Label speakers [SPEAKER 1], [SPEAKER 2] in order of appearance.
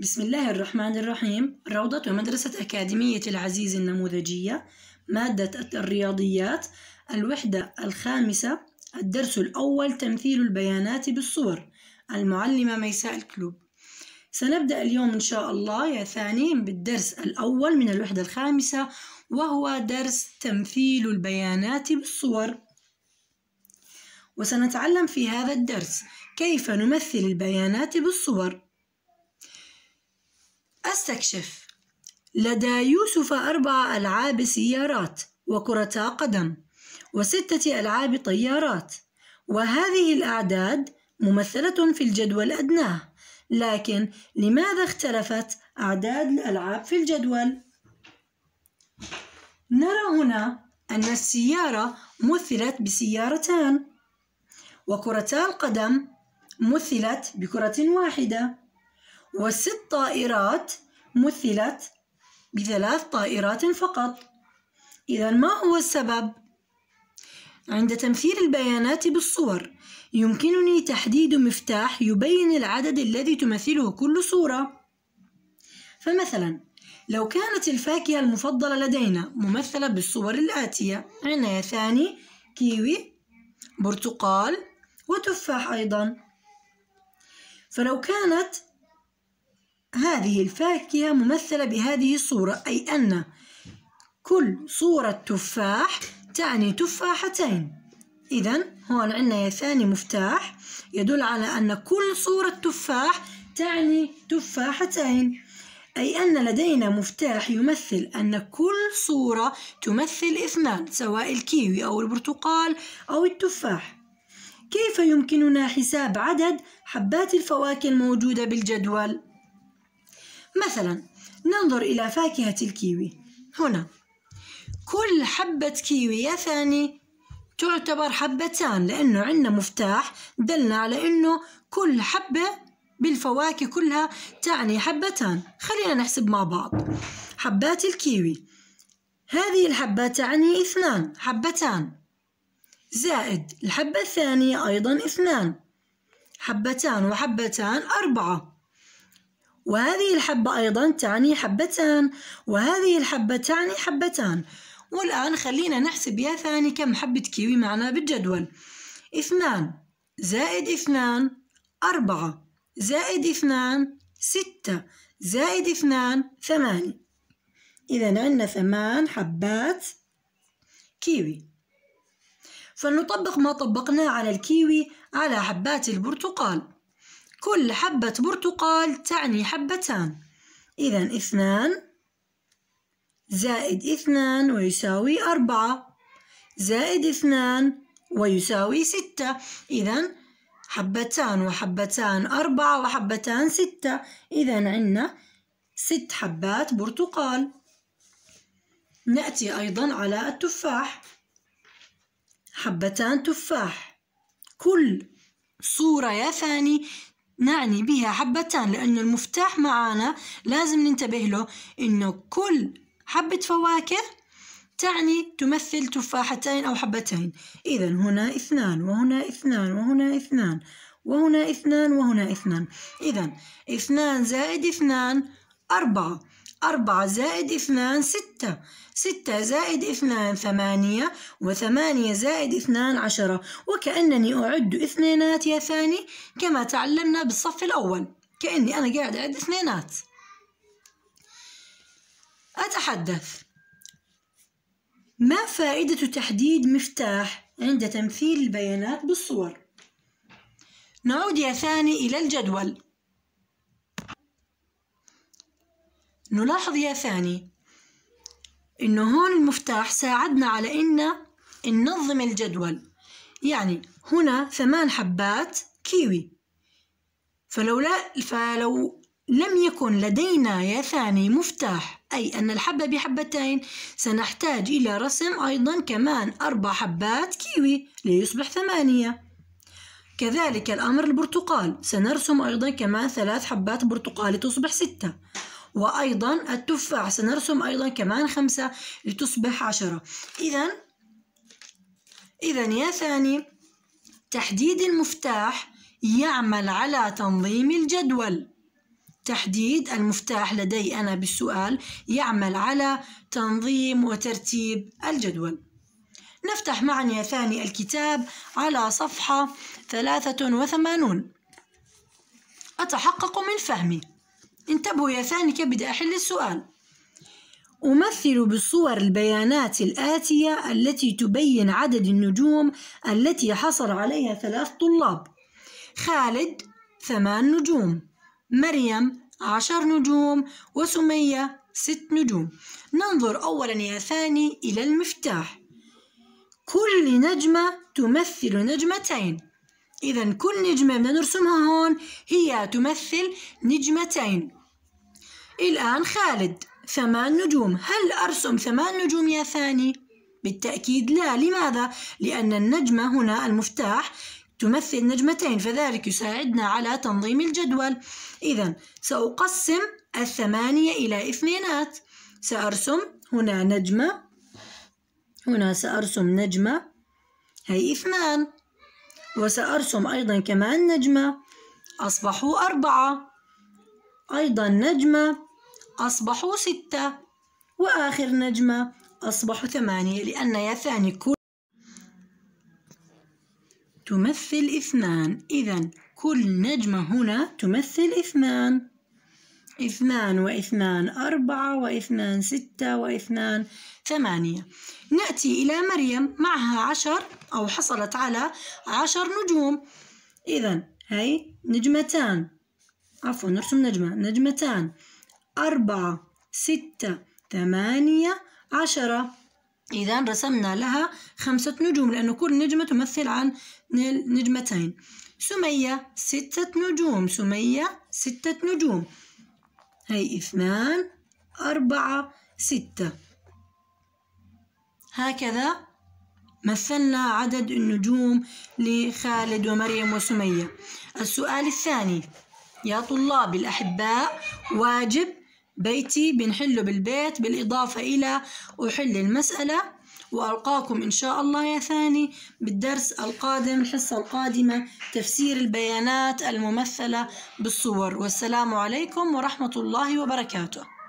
[SPEAKER 1] بسم الله الرحمن الرحيم روضة مدرسة أكاديمية العزيز النموذجية مادة الرياضيات الوحدة الخامسة الدرس الأول تمثيل البيانات بالصور المعلمة ميساء الكلوب سنبدأ اليوم إن شاء الله يا ثاني بالدرس الأول من الوحدة الخامسة وهو درس تمثيل البيانات بالصور وسنتعلم في هذا الدرس كيف نمثل البيانات بالصور أستكشف لدى يوسف أربع ألعاب سيارات وكرة قدم وستة ألعاب طيارات وهذه الأعداد ممثلة في الجدول ادناه لكن لماذا اختلفت أعداد الألعاب في الجدول؟ نرى هنا أن السيارة مثلت بسيارتان وكرتا القدم مثلت بكرة واحدة وست طائرات مثلت بثلاث طائرات فقط إذا ما هو السبب؟ عند تمثيل البيانات بالصور يمكنني تحديد مفتاح يبين العدد الذي تمثله كل صورة فمثلا لو كانت الفاكهة المفضلة لدينا ممثلة بالصور الآتية عناية ثاني كيوي برتقال وتفاح أيضا فلو كانت هذه الفاكهة ممثلة بهذه الصورة أي أن كل صورة تفاح تعني تفاحتين إذا هون عندنا يا ثاني مفتاح يدل على أن كل صورة تفاح تعني تفاحتين أي أن لدينا مفتاح يمثل أن كل صورة تمثل اثنان سواء الكيوي أو البرتقال أو التفاح كيف يمكننا حساب عدد حبات الفواكه الموجودة بالجدول؟ مثلا ننظر إلى فاكهة الكيوي هنا كل حبة كيوي يا ثاني تعتبر حبتان لأنه عندنا مفتاح دلنا على أنه كل حبة بالفواكه كلها تعني حبتان خلينا نحسب مع بعض حبات الكيوي هذه الحبة تعني اثنان حبتان زائد الحبة الثانية أيضا اثنان حبتان وحبتان أربعة وهذه الحبة أيضا تعني حبتان وهذه الحبة تعني حبتان والآن خلينا نحسب يا ثاني كم حبة كيوي معنا بالجدول اثنان زائد اثنان أربعة زائد اثنان ستة زائد اثنان ثمانية إذا عندنا ثمان حبات كيوي فلنطبق ما طبقناه على الكيوي على حبات البرتقال كل حبة برتقال تعني حبتان إذا اثنان زائد اثنان ويساوي أربعة زائد اثنان ويساوي ستة إذا حبتان وحبتان أربعة وحبتان ستة إذا عنا ست حبات برتقال نأتي أيضا على التفاح حبتان تفاح كل صورة يا فاني نعني بها حبتان لأنه المفتاح معانا لازم ننتبه له إنه كل حبة فواكه تعني تمثل تفاحتين أو حبتين إذا هنا اثنان وهنا اثنان وهنا اثنان وهنا اثنان وهنا اثنان إذا اثنان زائد اثنان أربعة أربعة زائد اثنان ستة ستة زائد اثنان ثمانية وثمانية زائد اثنان عشرة وكأنني أعد اثنينات يا ثاني كما تعلمنا بالصف الأول كأني أنا قاعد أعد اثنينات أتحدث ما فائدة تحديد مفتاح عند تمثيل البيانات بالصور؟ نعود يا ثاني إلى الجدول نلاحظ يا ثاني إنه هون المفتاح ساعدنا على إن ننظم الجدول يعني هنا ثمان حبات كيوي فلو لا فلو لم يكن لدينا يا ثاني مفتاح أي أن الحبة بحبتين سنحتاج إلى رسم أيضا كمان أربع حبات كيوي ليصبح ثمانية كذلك الأمر البرتقال سنرسم أيضا كمان ثلاث حبات برتقال لتصبح ستة وأيضا التفاح سنرسم أيضا كمان خمسة لتصبح عشرة إذا إذا يا ثاني تحديد المفتاح يعمل على تنظيم الجدول تحديد المفتاح لدي أنا بالسؤال يعمل على تنظيم وترتيب الجدول نفتح معا يا ثاني الكتاب على صفحة 83 أتحقق من فهمي انتبهوا يا ثاني كيف بدي أحل السؤال أمثل بالصور البيانات الآتية التي تبين عدد النجوم التي حصل عليها ثلاث طلاب خالد ثمان نجوم مريم عشر نجوم وسمية ست نجوم ننظر أولا يا ثاني إلى المفتاح كل نجمة تمثل نجمتين إذا كل نجمة بدنا نرسمها هون هي تمثل نجمتين الآن خالد ثمان نجوم هل أرسم ثمان نجوم يا ثاني؟ بالتأكيد لا لماذا؟ لأن النجمة هنا المفتاح تمثل نجمتين فذلك يساعدنا على تنظيم الجدول إذا سأقسم الثمانية إلى اثنينات سأرسم هنا نجمة هنا سأرسم نجمة هي اثنان وسأرسم أيضا كمان نجمة أصبحوا أربعة أيضا نجمة أصبحوا ستة وآخر نجمة أصبحوا ثمانية لأن يا ثاني كل تمثل اثنان إذا كل نجمة هنا تمثل اثنان اثنان واثنان أربعة واثنان ستة واثنان ثمانية نأتي إلى مريم معها عشر أو حصلت على عشر نجوم إذا هي نجمتان عفوا نرسم نجمة نجمتان أربعة ستة ثمانية عشرة إذا رسمنا لها خمسة نجوم لأن كل نجمة تمثل عن نجمتين سمية ستة نجوم سمية ستة نجوم هي اثنان أربعة ستة هكذا مثلنا عدد النجوم لخالد ومريم وسمية السؤال الثاني يا طلاب الأحباء واجب بيتي بنحله بالبيت بالإضافة إلى أحل المسألة وألقاكم إن شاء الله يا ثاني بالدرس القادم الحصة القادمة تفسير البيانات الممثلة بالصور والسلام عليكم ورحمة الله وبركاته